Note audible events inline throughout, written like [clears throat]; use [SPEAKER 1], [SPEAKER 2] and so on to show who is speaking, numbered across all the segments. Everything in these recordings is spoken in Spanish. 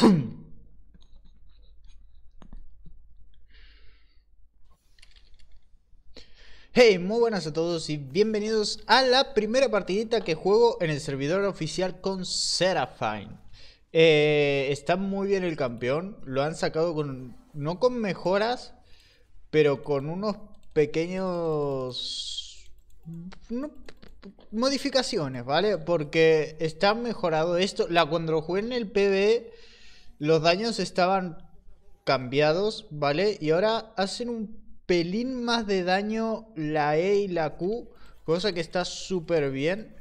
[SPEAKER 1] [coughs] Hey, muy buenas a todos y bienvenidos a la primera partidita que juego en el servidor oficial con Seraphine. Eh, está muy bien el campeón, lo han sacado con, no con mejoras, pero con unos pequeños... modificaciones, ¿vale? Porque está mejorado esto. La cuando lo jugué en el PB los daños estaban cambiados, ¿vale? Y ahora hacen un pelín más de daño la E y la Q, cosa que está súper bien.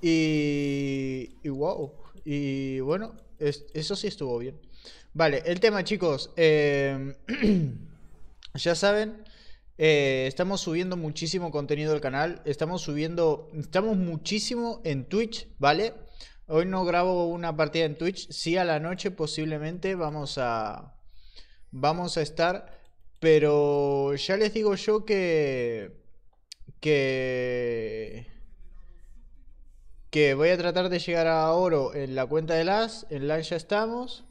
[SPEAKER 1] Y, y wow. Y bueno, eso sí estuvo bien. Vale, el tema, chicos. Em, [clears throat] ya saben, eh, estamos subiendo muchísimo contenido al canal. Estamos subiendo. Estamos muchísimo en Twitch, ¿vale? Hoy no grabo una partida en Twitch. Sí, a la noche posiblemente vamos a. Vamos a estar. Pero ya les digo yo que. Que. Que voy a tratar de llegar a oro en la cuenta de las. En LAN ya estamos.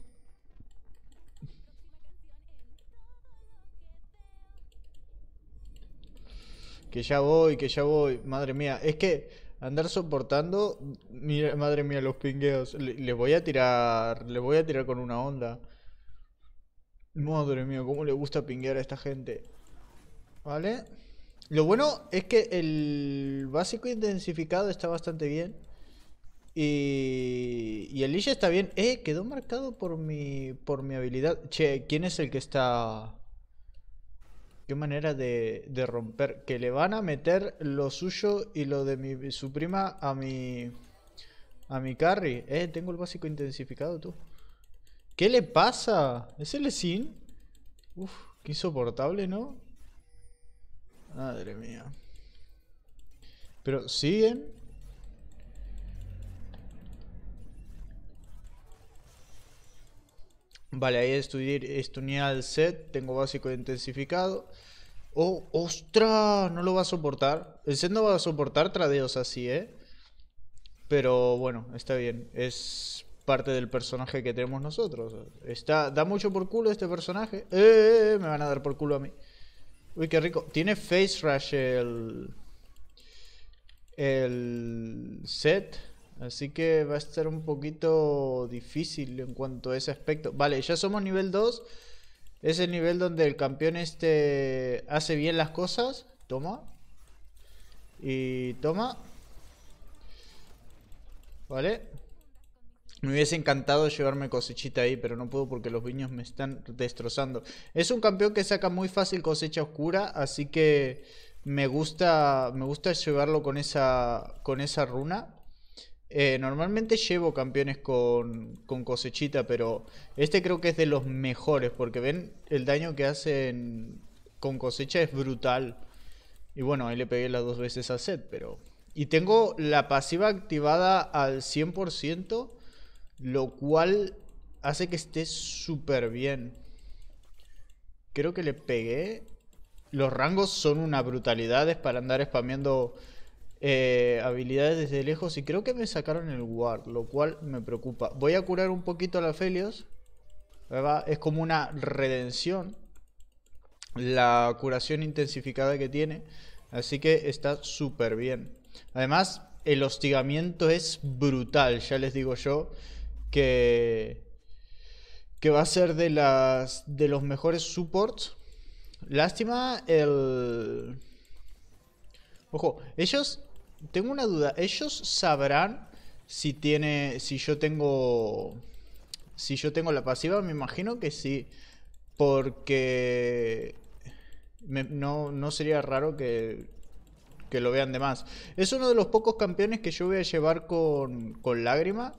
[SPEAKER 1] Que ya voy, que ya voy. Madre mía, es que andar soportando, mira, madre mía, los pingueos. Le, voy a tirar, Le voy a tirar con una onda. Madre mía, cómo le gusta pinguear a esta gente. Vale. Lo bueno es que el básico intensificado está bastante bien. Y, y el Lisha está bien. Eh, quedó marcado por mi, por mi habilidad. Che, ¿quién es el que está... Qué manera de, romper. Que le van a meter lo suyo y lo de mi, su prima a mi... A mi carry. Eh, tengo el básico intensificado, tú. ¿Qué le pasa? ¿Es el sin? Uf, qué insoportable, ¿no? Madre mía. Pero siguen Vale, ahí estudié, estudiar al set, tengo básico intensificado. ¡Oh, ostras! No lo va a soportar. El set no va a soportar tradeos así, ¿eh? Pero bueno, está bien. Es parte del personaje que tenemos nosotros. Está, da mucho por culo este personaje. ¡Eh, eh, eh Me van a dar por culo a mí. Uy, qué rico. Tiene Face Rush el... El set. Así que va a estar un poquito difícil en cuanto a ese aspecto. Vale, ya somos nivel 2. Es el nivel donde el campeón este hace bien las cosas. Toma. Y toma. Vale. Me hubiese encantado llevarme cosechita ahí, pero no puedo porque los viños me están destrozando. Es un campeón que saca muy fácil cosecha oscura, así que me gusta, me gusta llevarlo con esa, con esa runa. Eh, normalmente llevo campeones con, cosechita, pero este creo que es de los mejores, porque ven el daño que hacen con cosecha es brutal. Y bueno, ahí le pegué las dos veces a Set, pero... Y tengo la pasiva activada al 100%, lo cual hace que esté súper bien. Creo que le pegué... Los rangos son una brutalidad, para andar spameando eh, habilidades desde lejos y creo que me sacaron el guard, lo cual me preocupa. Voy a curar un poquito a la Felios. Es como una redención la curación intensificada que tiene. Así que está súper bien. Además, el hostigamiento es brutal, ya les digo yo, que, que va a ser de, las, de los mejores supports. Lástima el... Ojo, ellos tengo una duda. ¿Ellos sabrán si tiene. si yo tengo. Si yo tengo la pasiva? Me imagino que sí. Porque. no, no sería raro que que lo vean de más. Es uno de los pocos campeones que yo voy a llevar con, con lágrima,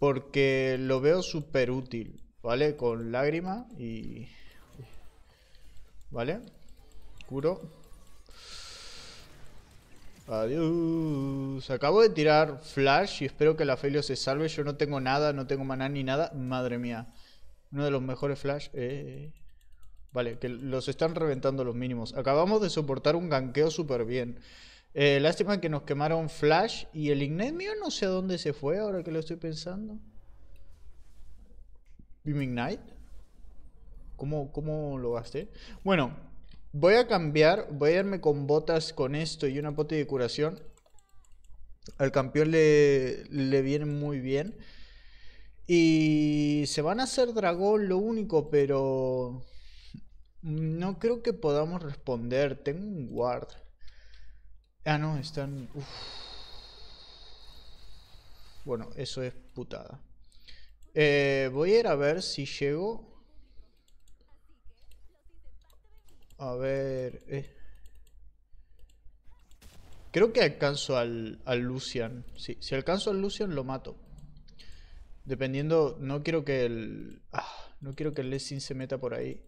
[SPEAKER 1] porque lo veo súper útil, ¿vale? Con lágrima y... ¿Vale? Curo. Adiós. Acabo de tirar Flash y espero que la Felio se salve. Yo no tengo nada, no tengo maná ni nada. Madre mía. Uno de los mejores Flash. Eh. Vale, que los están reventando los mínimos. Acabamos de soportar un ganqueo súper bien. Eh, lástima que nos quemaron Flash y el Ignite mío no sé a dónde se fue ahora que lo estoy pensando. ¿Beam Ignite? ¿Cómo, cómo lo gasté? Bueno, Voy a cambiar, voy a irme con botas con esto y una pote de curación. Al campeón le, viene muy bien. Y se van a hacer dragón lo único, pero... No creo que podamos responder. Tengo un guard. Ah, no, están... Bueno, eso es putada. Eh, voy a ir a ver si llego A ver... Eh. Creo que alcanzo al, Lucian. Sí, si alcanzo al Lucian lo mato. Dependiendo... No quiero que el... Ah, no quiero que el Sin se meta por ahí.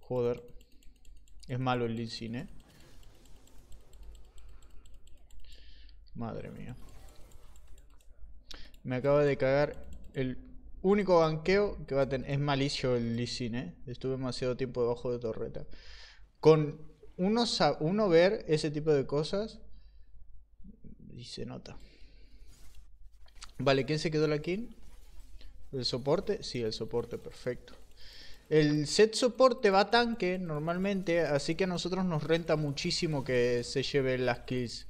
[SPEAKER 1] Joder. Es malo el Sin, eh. Madre mía. Me acaba de cagar el único banqueo que va a tener. Es malicio el leasing, ¿eh? Estuve demasiado tiempo debajo de torreta. Con uno, ver ese tipo de cosas. Y se nota. Vale, ¿quién se quedó la king? ¿El soporte? Sí, el soporte, perfecto. El set soporte va tanque normalmente, así que a nosotros nos renta muchísimo que se lleven las kills.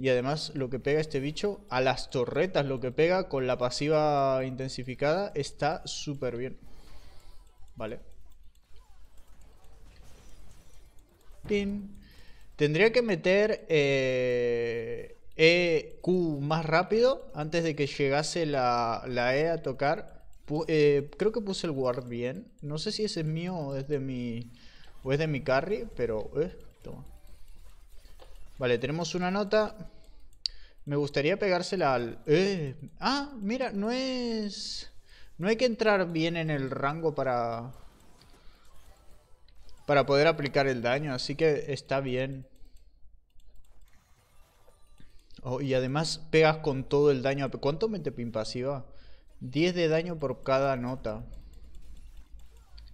[SPEAKER 1] Y además lo que pega este bicho, a las torretas lo que pega con la pasiva intensificada, está súper bien. Vale. Pin. Tendría que meter eh, EQ más rápido antes de que llegase la, E a tocar. Eh, creo que puse el ward bien. No sé si ese es mío o es de mi, o es de mi carry, pero... Eh, toma. Vale, tenemos una nota. Me gustaría pegársela al... Eh. Ah, mira, no es... No hay que entrar bien en el rango para... Para poder aplicar el daño, así que está bien. Oh, y además pegas con todo el daño. ¿Cuánto mete pin pasiva? 10 de daño por cada nota.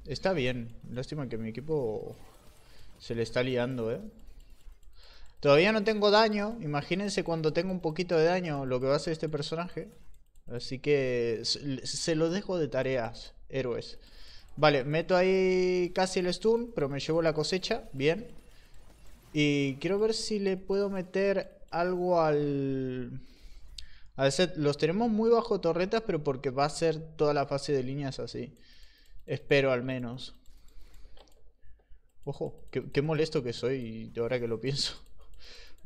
[SPEAKER 1] Está bien. Lástima que mi equipo se le está liando, ¿eh? Todavía no tengo daño. Imagínense cuando tengo un poquito de daño lo que va a hacer este personaje. Así que se lo dejo de tareas, héroes. Vale, meto ahí casi el stun, pero me llevo la cosecha. Bien. Y quiero ver si le puedo meter algo al... A ver, Los tenemos muy bajo torretas, pero porque va a ser toda la fase de líneas así. Espero al menos. Ojo, qué, molesto que soy de ahora que lo pienso.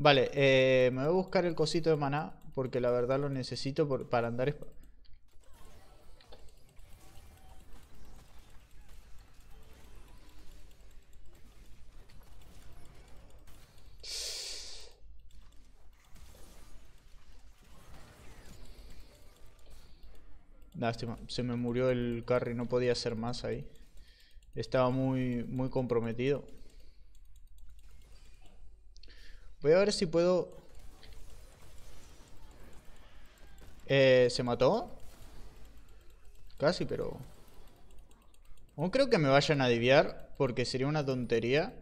[SPEAKER 1] Vale, eh, me voy a buscar el cosito de maná. Porque la verdad lo necesito para andar... Lástima, se me murió el carry, no podía hacer más ahí. Estaba muy, muy comprometido. Voy a ver si puedo... Eh, ¿Se mató? Casi, pero... No creo que me vayan a diviar, porque sería una tontería.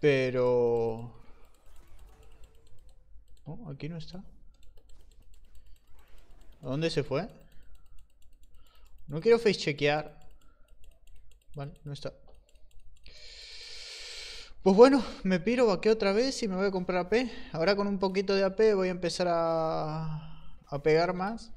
[SPEAKER 1] Pero... Oh, aquí no está. ¿A dónde se fue? No quiero face chequear. Vale, no está. Pues bueno, me piro, aquí otra vez y me voy a comprar AP. Ahora con un poquito de AP voy a empezar a, pegar más.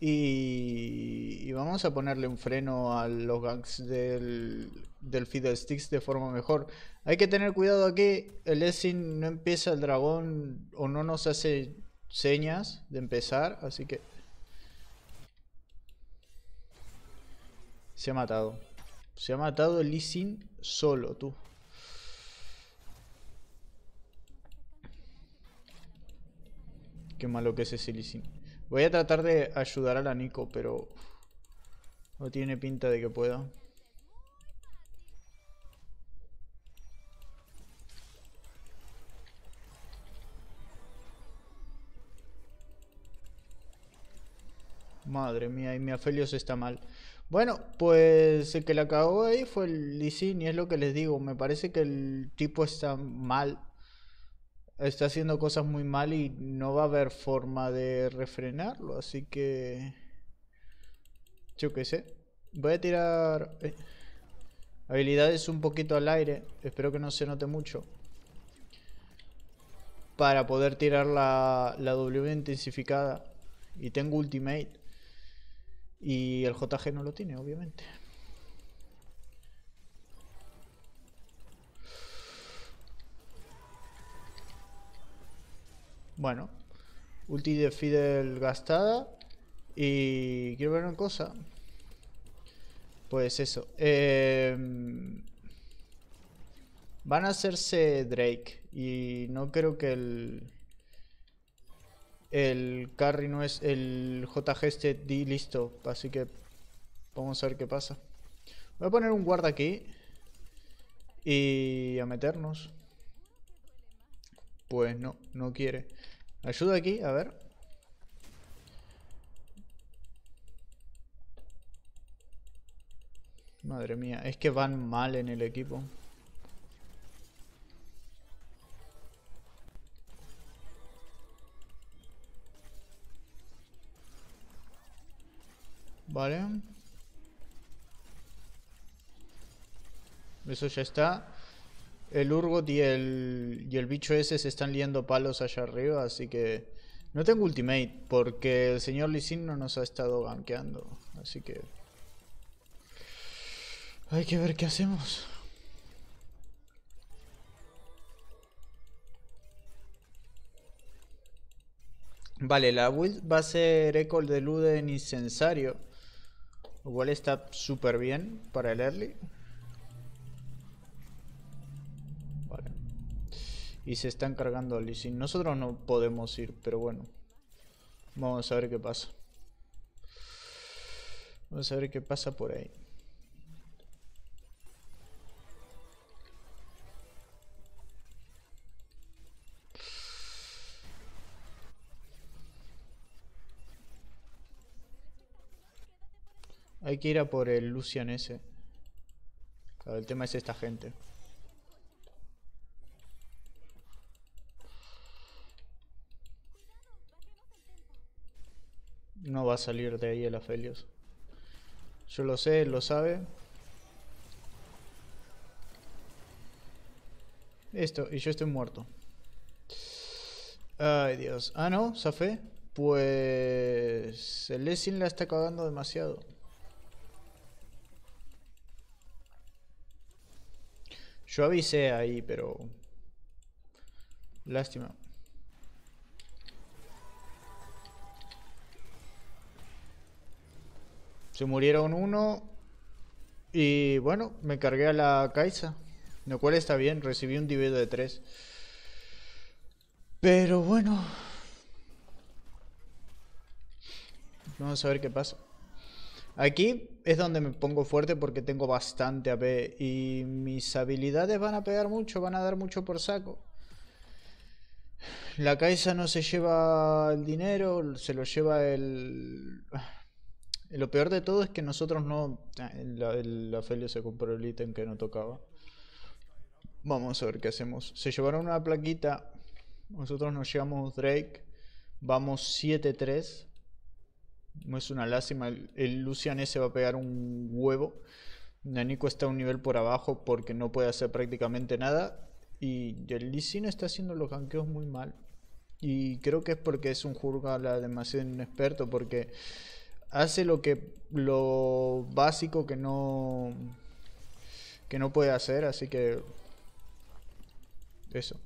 [SPEAKER 1] Y, vamos a ponerle un freno a los ganks del, del Fiddlesticks de forma mejor. Hay que tener cuidado aquí, el sin no empieza el dragón o no nos hace señas de empezar, así que... Se ha matado. Se ha matado el Sin solo, tú. Qué malo que es ese leasing. Voy a tratar de ayudar a la pero... No tiene pinta de que pueda. Madre mía, y mi se está mal. Bueno, pues el que la cagó ahí fue el Licin y es lo que les digo. Me parece que el tipo está mal está haciendo cosas muy mal y no va a haber forma de refrenarlo, así que... Yo qué sé. Voy a tirar... Eh, habilidades un poquito al aire, espero que no se note mucho. Para poder tirar la, la W intensificada. Y tengo ultimate. Y el JG no lo tiene, obviamente. Bueno. Ulti de Fidel gastada. Y quiero ver una cosa. Pues eso. Em, van a hacerse Drake. Y no creo que el... El carry no es... El JG esté listo. Así que... Vamos a ver qué pasa. Voy a poner un guarda aquí. Y a meternos. Pues no, no quiere. Ayuda aquí, a ver. Madre mía, es que van mal en el equipo. Vale. Eso ya está. El Urgot y el, y el bicho ese se están liando palos allá arriba, así que... No tengo ultimate, porque el señor no nos ha estado gankeando, así que... Hay que ver qué hacemos. Vale, la build va a ser Echo de Luden y Sensario. Igual está súper bien para el early. Y se están cargando a Lee Nosotros no podemos ir, pero bueno. Vamos a ver qué pasa. Vamos a ver qué pasa por ahí. Hay que ir a por el Lucian ese. el tema es esta gente. No va a salir de ahí el Afelios. Yo lo sé, lo sabe. Esto, y yo estoy muerto. Ay, Dios. Ah, no, Safé. Pues... El la está cagando demasiado. Yo avisé ahí, pero... Lástima. Se murieron uno. Y bueno, me cargué a la Kaisa. Lo cual está bien, recibí un dividendo de 3. Pero bueno. Vamos a ver qué pasa. Aquí es donde me pongo fuerte porque tengo bastante AP. Y mis habilidades van a pegar mucho, van a dar mucho por saco. La Kaisa no se lleva el dinero, se lo lleva el... Eh, lo peor de todo es que nosotros no. La, Felio se compró el ítem que no tocaba. Vamos a ver qué hacemos. Se llevaron una plaquita. Nosotros nos llevamos Drake. Vamos 7-3. No es una lástima. El, Lucian ese va a pegar un huevo. Nanico está un nivel por abajo porque no puede hacer prácticamente nada. Y el está haciendo los ganqueos muy mal. Y creo que es porque es un Jurgala demasiado inexperto. Porque hace lo que lo básico que no que no puede hacer, así que eso.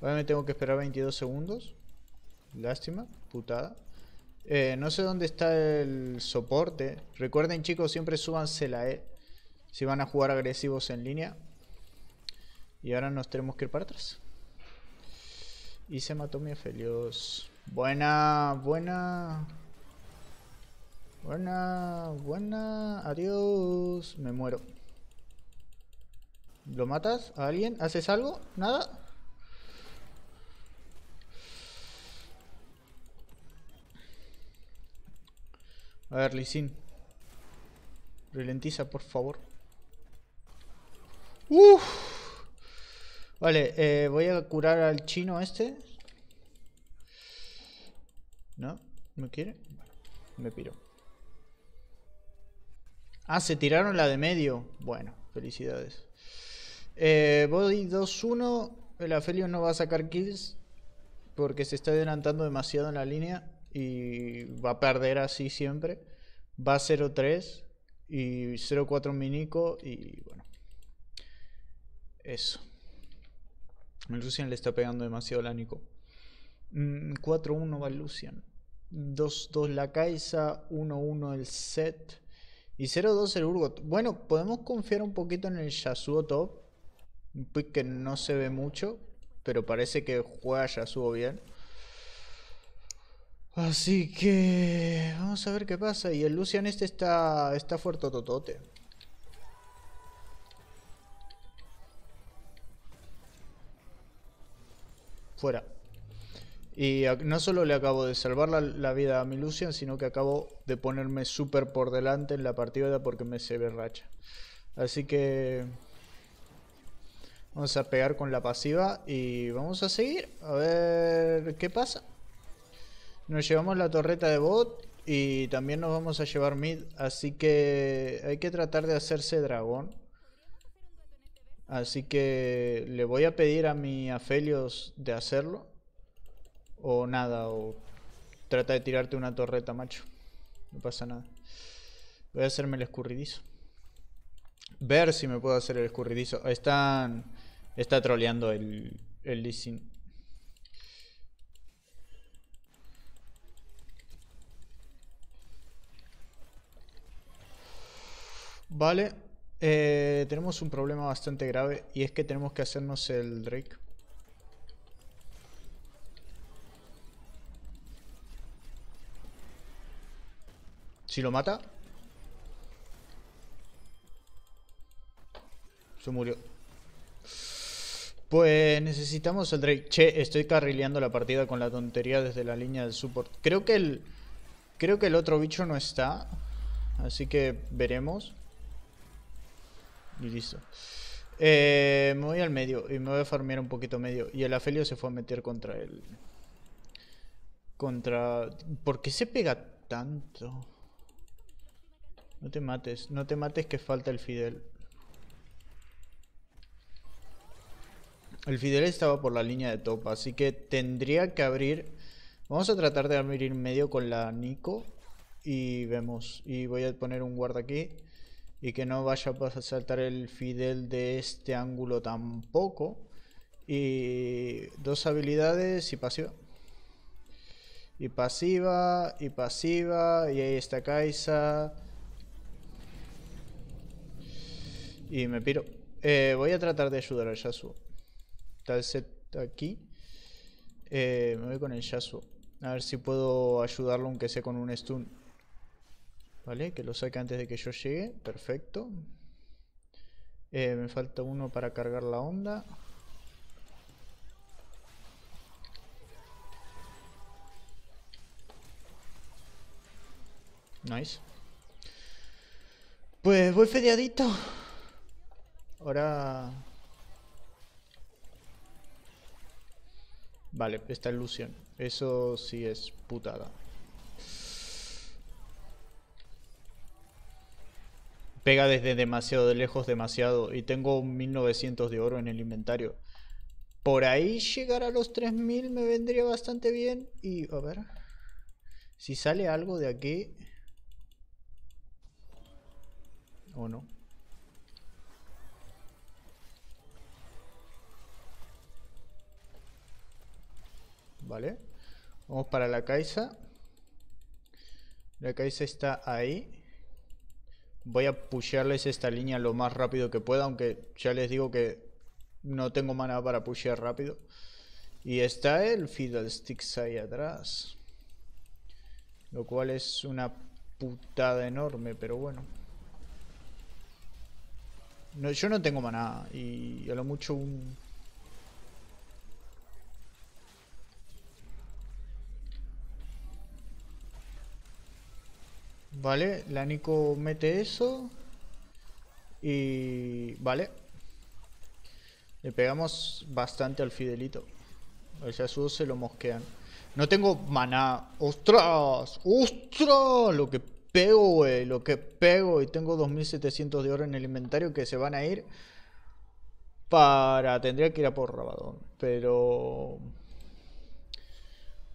[SPEAKER 1] Ahora me tengo que esperar 22 segundos. Lástima, putada. Eh, no sé dónde está el soporte. Recuerden chicos, siempre súbanse la E. Si van a jugar agresivos en línea. Y ahora nos tenemos que ir para atrás. Y se mató mi Felios. Buena, buena Buena, buena, adiós. Me muero. ¿Lo matas a alguien? ¿Haces algo? ¿Nada? A ver, Lisin. Relentiza, por favor. ¡Uf! Vale, eh, voy a curar al chino este. ¿No? ¿Me quiere? Me piro. Ah, se tiraron la de medio. Bueno, felicidades. Eh, body 2-1. El Afelio no va a sacar kills porque se está adelantando demasiado en la línea y va a perder así siempre. Va 0-3 y 0-4 Minico y bueno. Eso. El Lucian le está pegando demasiado al Nico. 4-1 mm, va el Lucian. 2-2 la Kai'Sa. 1-1 el set. Y 0-2 el Urgot. Bueno, podemos confiar un poquito en el Yasuo top. Un pues pick que no se ve mucho. Pero parece que juega Yasuo bien. Así que... Vamos a ver qué pasa. Y el Lucian este está, está fuerte totote. Fuera. Y no solo le acabo de salvar la, vida a mi Lucian, sino que acabo de ponerme súper por delante en la partida porque me se ve racha Así que... Vamos a pegar con la pasiva y vamos a seguir. A ver qué pasa. Nos llevamos la torreta de bot y también nos vamos a llevar mid. Así que hay que tratar de hacerse dragón. Así que le voy a pedir a mi Afelios de hacerlo. O nada, o trata de tirarte una torreta, macho. No pasa nada. Voy a hacerme el escurridizo. Ver si me puedo hacer el escurridizo. Están... Está troleando el, el Vale. Eh, tenemos un problema bastante grave y es que tenemos que hacernos el Drake. Si lo mata Se murió Pues necesitamos el Drake Che, estoy carrileando la partida con la tontería Desde la línea del support Creo que el, creo que el otro bicho no está Así que veremos Y listo eh, me voy al medio y me voy a farmear un poquito medio. Y el Afelio se fue a meter contra él. Contra... ¿Por qué se pega tanto? No te mates, no te mates que falta el Fidel. El Fidel estaba por la línea de topa. así que tendría que abrir... Vamos a tratar de abrir medio con la Nico y vemos. Y voy a poner un guarda aquí y que no vaya a saltar el Fidel de este ángulo tampoco. Y dos habilidades y pasiva. Y pasiva, y pasiva, y ahí está Kaisa. Y me piro. Eh, voy a tratar de ayudar al Yasuo. Tal set aquí. Eh, me voy con el Yasuo. A ver si puedo ayudarlo aunque sea con un stun. Vale, que lo saque antes de que yo llegue. Perfecto. Eh, me falta uno para cargar la onda. Nice. Pues voy fedeadito. Ahora... Vale, esta ilusión. Eso sí es putada. Pega desde demasiado de lejos, demasiado. Y tengo 1900 de oro en el inventario. Por ahí llegar a los 3000 me vendría bastante bien. Y a ver. Si sale algo de aquí. O no. ¿vale? Vamos para la caixa. La caixa está ahí. Voy a pushearles esta línea lo más rápido que pueda, aunque ya les digo que no tengo manada para pushear rápido. Y está el Fiddlesticks ahí atrás. Lo cual es una putada enorme, pero bueno. No, yo no tengo manada y a lo mucho un Vale, la Nico mete eso. Y... Vale. Le pegamos bastante al Fidelito. se lo mosquean. No tengo maná. ¡Ostras! ¡Ostras! Lo que pego, güey. Lo que pego. Y tengo 2.700 de oro en el inventario que se van a ir. Para... Tendría que ir a por Rabadón. Pero...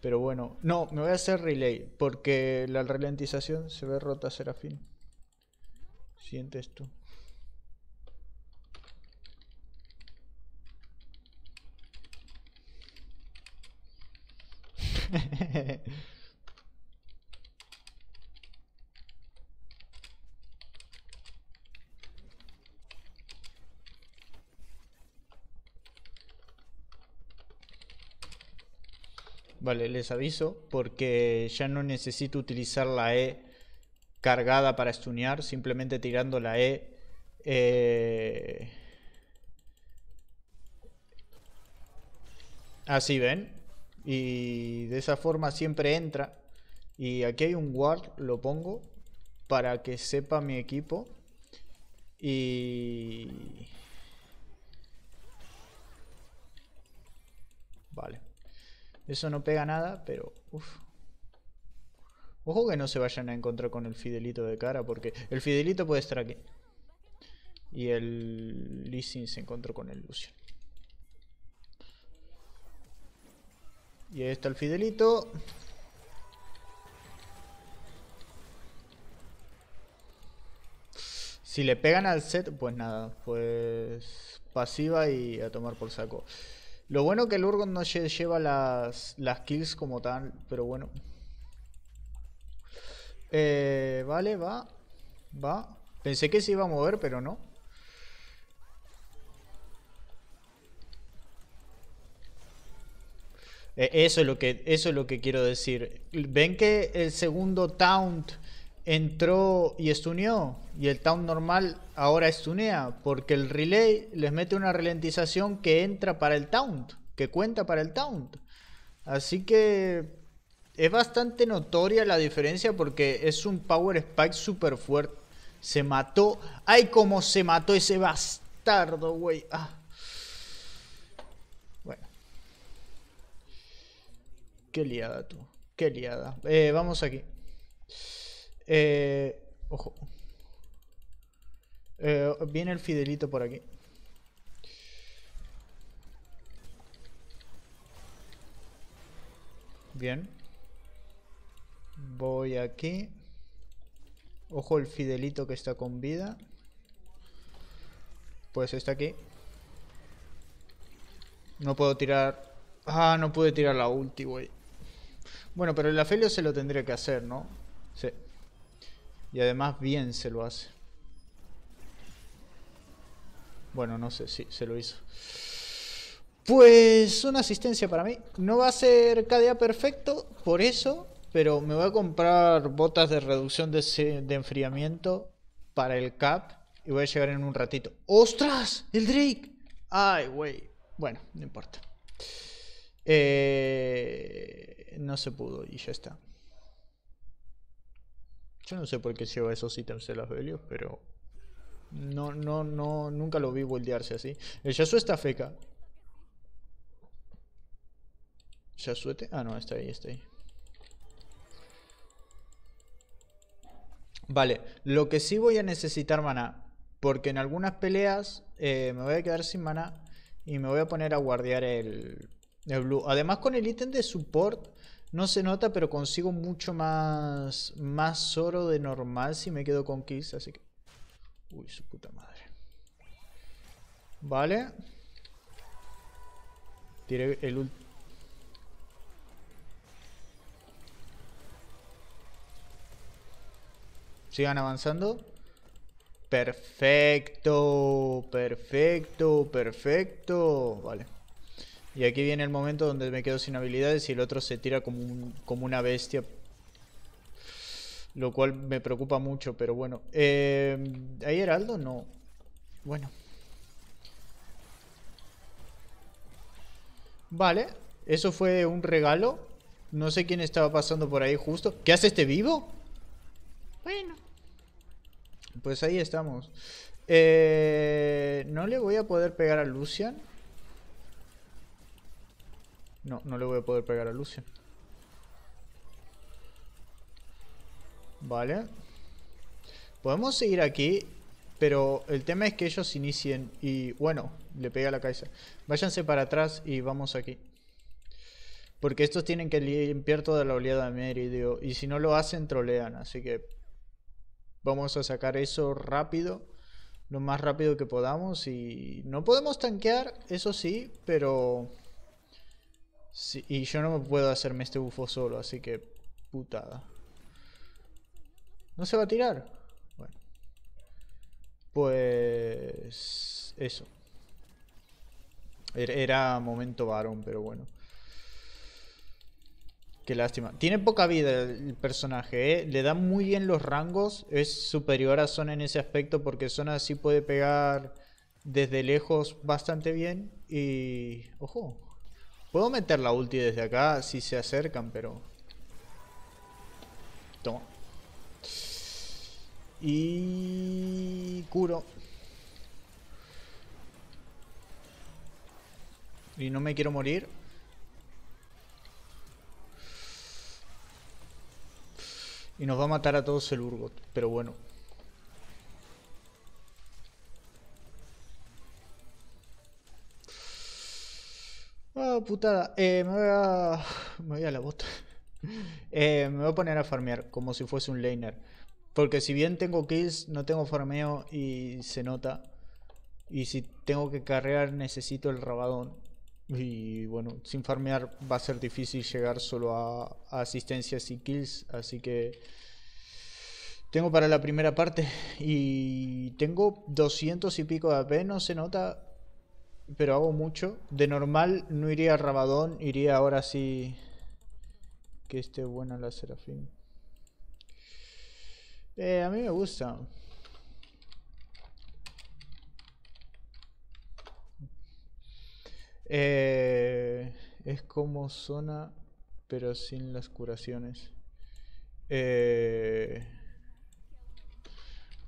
[SPEAKER 1] Pero bueno, no, me voy a hacer relay, porque la ralentización se ve rota Serafín. Sientes esto. [laughs] Vale, les aviso porque ya no necesito utilizar la E cargada para stunear, simplemente tirando la E eh, Así ven. Y de esa forma siempre entra. Y aquí hay un guard, lo pongo para que sepa mi equipo. Y... Eso no pega nada, pero... Uf. Ojo que no se vayan a encontrar con el Fidelito de cara, porque el Fidelito puede estar aquí. Y el Leasing se encontró con el Lucian. Y ahí está el Fidelito. Si le pegan al set, pues nada, pues pasiva y a tomar por saco. Lo bueno que el Urgon no lleva las, kills como tal, pero bueno. Eh, vale, va. Va. Pensé que se iba a mover, pero no. Eh, eso, es lo que, eso es lo que quiero decir. Ven que el segundo taunt entró y estuneó y el taunt normal ahora estunea porque el relay les mete una ralentización que entra para el taunt que cuenta para el taunt Así que es bastante notoria la diferencia porque es un power spike super fuerte. Se mató. ¡Ay, cómo se mató ese bastardo, güey! Ah. Bueno. Qué liada tú. Qué liada. Eh, vamos aquí. Eh, ojo. Eh, viene el Fidelito por aquí. Bien. Voy aquí. Ojo el Fidelito que está con vida. Pues está aquí. No puedo tirar... Ah, no pude tirar la ulti, güey. Bueno, pero el Afelio se lo tendría que hacer, ¿no? Sí. Y además bien se lo hace. Bueno, no sé, si se lo hizo. Pues una asistencia para mí. No va a ser KDA perfecto, por eso, pero me voy a comprar botas de reducción de, enfriamiento para el cap y voy a llegar en un ratito. ¡Ostras! ¡El Drake! ¡Ay, güey! Bueno, no importa. Eh, no se pudo y ya está. Yo no sé por qué lleva esos ítems de las Velios, pero... No, no, no, nunca lo vi voltearse así. El Yasuo está feca. ¿Yasuete? Ah, no, está ahí, está ahí. Vale, lo que sí voy a necesitar maná. Porque en algunas peleas eh, me voy a quedar sin maná. Y me voy a poner a guardear el, el blue. Además con el ítem de support no se nota, pero consigo mucho más, más oro de normal si me quedo con Kiss, así que... Uy, su puta madre. Vale. Tire el ult. Sigan avanzando. Perfecto, perfecto, perfecto. Vale. Y aquí viene el momento donde me quedo sin habilidades y el otro se tira como, una bestia. Lo cual me preocupa mucho, pero bueno. ¿Ahí eh, ¿Hay heraldo? No. Bueno. Vale. Eso fue un regalo. No sé quién estaba pasando por ahí justo. ¿Qué hace este vivo? Bueno. Pues ahí estamos. Eh, no le voy a poder pegar a Lucian. No, no le voy a poder pegar a Lucio. Vale. Podemos seguir aquí, pero el tema es que ellos inicien y... Bueno, le pega a la cabeza. Váyanse para atrás y vamos aquí. Porque estos tienen que limpiar toda la oleada de Meridio. Y si no lo hacen, trolean. Así que vamos a sacar eso rápido. Lo más rápido que podamos. Y no podemos tanquear, eso sí, pero y yo no me puedo hacerme este bufo solo, así que putada. ¿No se va a tirar? Bueno. Pues... Eso. Er-, era momento varón, pero bueno. Qué lástima. Tiene poca vida el personaje, ¿eh? Le da muy bien los rangos. Es superior a Zona en ese aspecto porque Zona sí puede pegar desde lejos bastante bien. Y... ¡Ojo! Puedo meter la ulti desde acá si se acercan, pero... Toma. Y... Curo. Y no me quiero morir. Y nos va a matar a todos el Urgot, pero bueno. Ah, putada. Eh, me voy a. la bota. Eh, me voy a poner a farmear, como si fuese un laner. Porque si bien tengo kills, no tengo farmeo y se nota. Y si tengo que carrear, necesito el rabadón. Y bueno, sin farmear va a ser difícil llegar solo a, a asistencias y kills. Así que. Tengo para la primera parte. Y tengo 200 y pico de AP, no se nota pero hago mucho. De normal no iría a Rabadón, iría ahora sí que esté buena la Serafín. Eh, a mí me gusta. Eh, es como zona, pero sin las curaciones. Eh,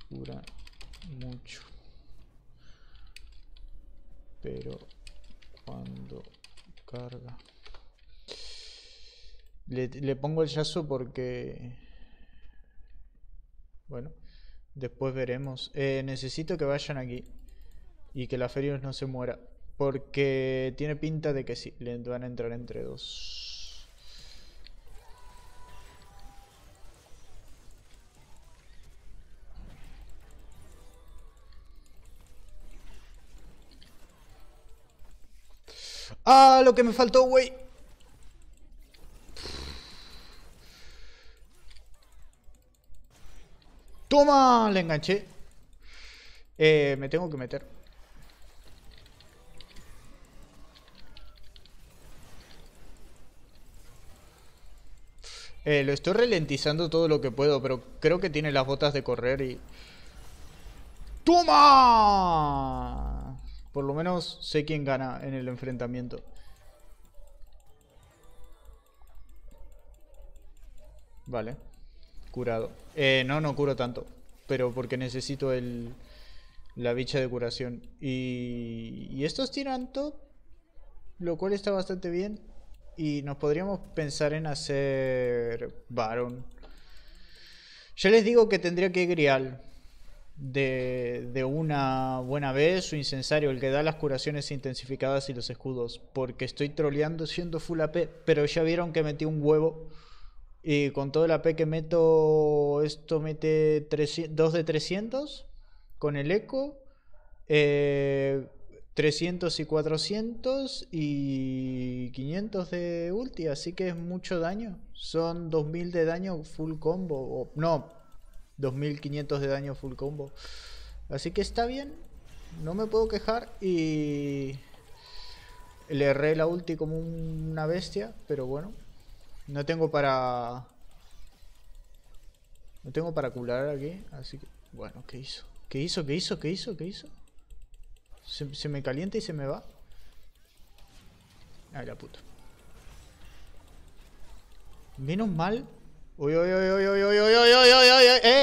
[SPEAKER 1] cura mucho pero cuando carga le, pongo el yazo porque bueno después veremos eh, necesito que vayan aquí y que la feria no se muera porque tiene pinta de que sí le van a entrar entre dos Ah, lo que me faltó, güey. Toma, le enganché. Eh, me tengo que meter. Eh, lo estoy ralentizando todo lo que puedo, pero creo que tiene las botas de correr y... ¡Toma! Por lo menos sé quién gana en el enfrentamiento. Vale. Curado. Eh, no, no curo tanto. Pero porque necesito el... La bicha de curación. Y... Y estos tiran top. Lo cual está bastante bien. Y nos podríamos pensar en hacer... varón. Yo les digo que tendría que Grial de, una buena vez Su incensario, el que da las curaciones intensificadas y los escudos, porque estoy troleando siendo full AP, pero ya vieron que metí un huevo. Y con todo el AP que meto, esto mete 2 de 300 con el eco, 300 eh, y 400 y 500 de ulti, así que es mucho daño. Son 2000 de daño full combo, o, no, 2500 de daño full combo. Así que está bien. No me puedo quejar y... Le erré la ulti como una bestia, pero bueno. No tengo para... No tengo para curar aquí, así que... Bueno, ¿qué hizo? ¿Qué hizo? ¿Qué hizo? ¿Qué hizo? ¿Qué hizo? Se, me calienta y se me va. Ay, la puta. Menos mal Uy, uy, uy, uy, uy, uy, uy, uy,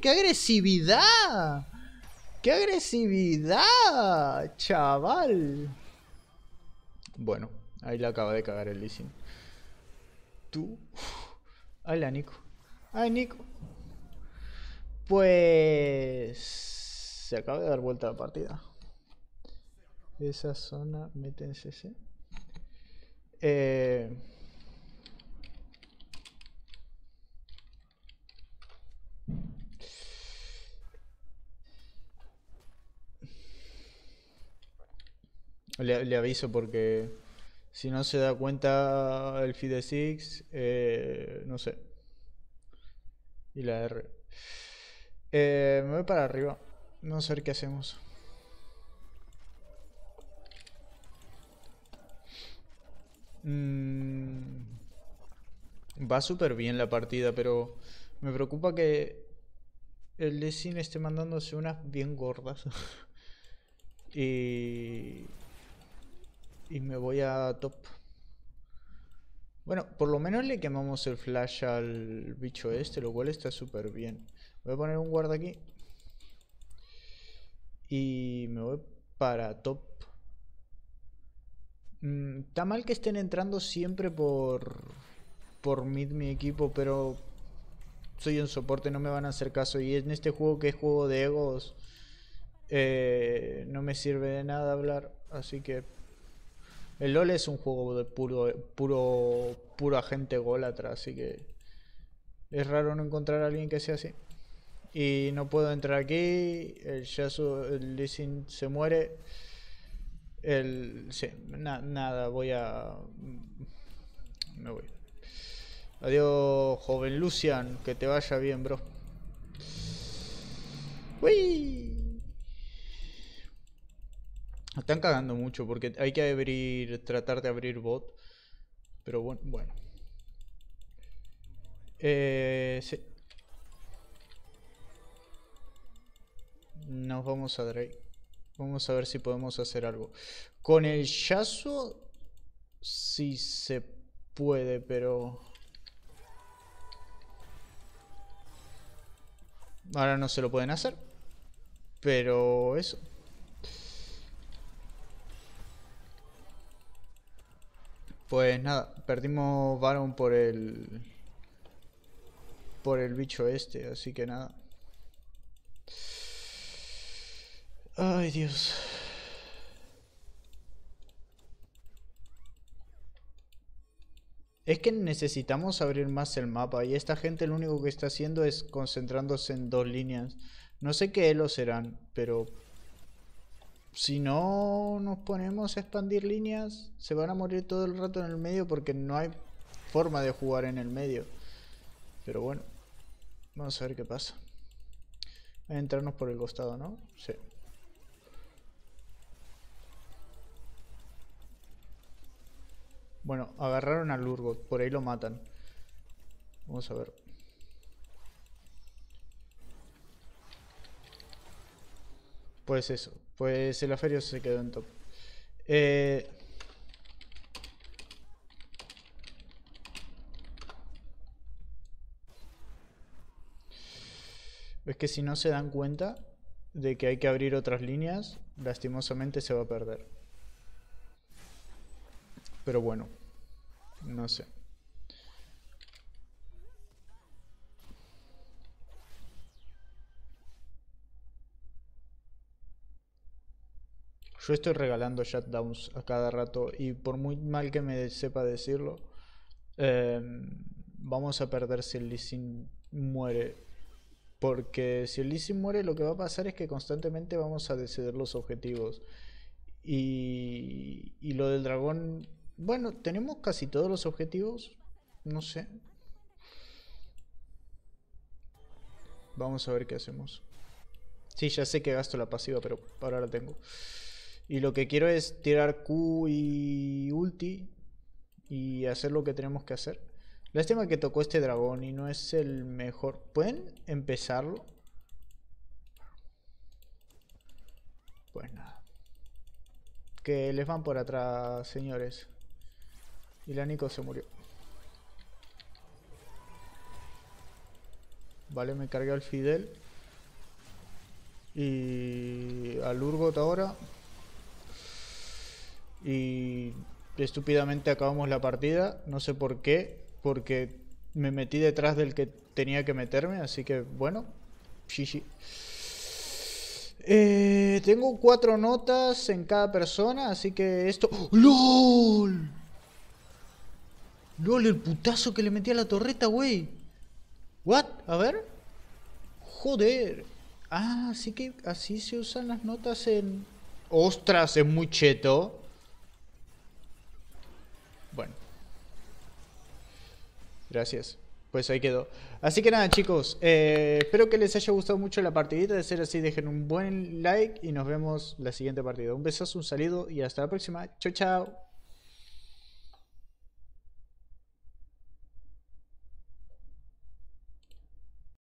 [SPEAKER 1] ¡Qué agresividad! ¡Qué agresividad, chaval! Bueno, ahí la acaba de cagar el leasing. Tú. la Nico. Ay, Nico. Pues... Se acaba de dar vuelta la partida. Esa zona, métense, eh, le, aviso porque si no se da cuenta el feed Six, eh, no sé. Y la R. Eh, me voy para arriba. No sé qué hacemos. Mm, va súper bien la partida, pero me preocupa que el Sin esté mandándose unas bien gordas. [laughs] y, y me voy a top. Bueno, por lo menos le quemamos el flash al bicho este, lo cual está súper bien. Voy a poner un guarda aquí. Y me voy para top Mm, está mal que estén entrando siempre por por mid mi equipo, pero soy un soporte, no me van a hacer caso. Y en este juego que es juego de egos, eh, no me sirve de nada hablar. Así que el LOL es un juego de puro, puro, puro agente golatra, así que es raro no encontrar a alguien que sea así. Y no puedo entrar aquí, el Lissin el se muere. El, sí, nada, voy a... Me voy. Adiós, joven Lucian. Que te vaya bien, bro. ¡Uy! Están cagando mucho porque hay que abrir, tratar de abrir bot. Pero bueno, bueno. Eh, sí. Nos vamos a Drake. Vamos a ver si podemos hacer algo. Con el Yasuo sí se puede, pero... Ahora no se lo pueden hacer. Pero eso. Pues nada, perdimos Baron por el... Por el bicho este, así que nada. Ay, Dios. Es que necesitamos abrir más el mapa y esta gente lo único que está haciendo es concentrándose en dos líneas. No sé qué lo serán, pero si no nos ponemos a expandir líneas, se van a morir todo el rato en el medio porque no hay forma de jugar en el medio. Pero bueno, vamos a ver qué pasa. Entrarnos por el costado, ¿no? Sí. Bueno, agarraron al Urgo, por ahí lo matan. Vamos a ver. Pues eso, pues el aferio se quedó en top. Eh... Es que si no se dan cuenta de que hay que abrir otras líneas, lastimosamente se va a perder. Pero bueno, no sé. Yo estoy regalando shutdowns a cada rato y por muy mal que me sepa decirlo, em, vamos a perder si el leasing muere. Porque si el leasing muere lo que va a pasar es que constantemente vamos a decidir los objetivos. Y, y lo del dragón bueno, tenemos casi todos los objetivos. No sé. Vamos a ver qué hacemos. Sí, ya sé que gasto la pasiva, pero ahora la tengo. Y lo que quiero es tirar Q y ulti. Y hacer lo que tenemos que hacer. Lástima que tocó este dragón y no es el mejor. ¿Pueden empezarlo? Pues nada. Que les van por atrás, señores. Y la Nico se murió. Vale, me cargué al Fidel. Y al Urgot ahora. Y estúpidamente acabamos la partida. No sé por qué. Porque me metí detrás del que tenía que meterme. Así que bueno. sí sí. Eh, tengo cuatro notas en cada persona. Así que esto... ¡Lol! ¡No, el putazo que le metí a la torreta, güey. ¿What? A ver. Joder. Ah, así que así se usan las notas en... ¡Ostras! Es muy cheto. Bueno. Gracias. Pues ahí quedó. Así que nada, chicos. Eh, espero que les haya gustado mucho la partidita. De ser así, dejen un buen like y nos vemos la siguiente partida. Un besazo, un saludo y hasta la próxima. Chao, chao.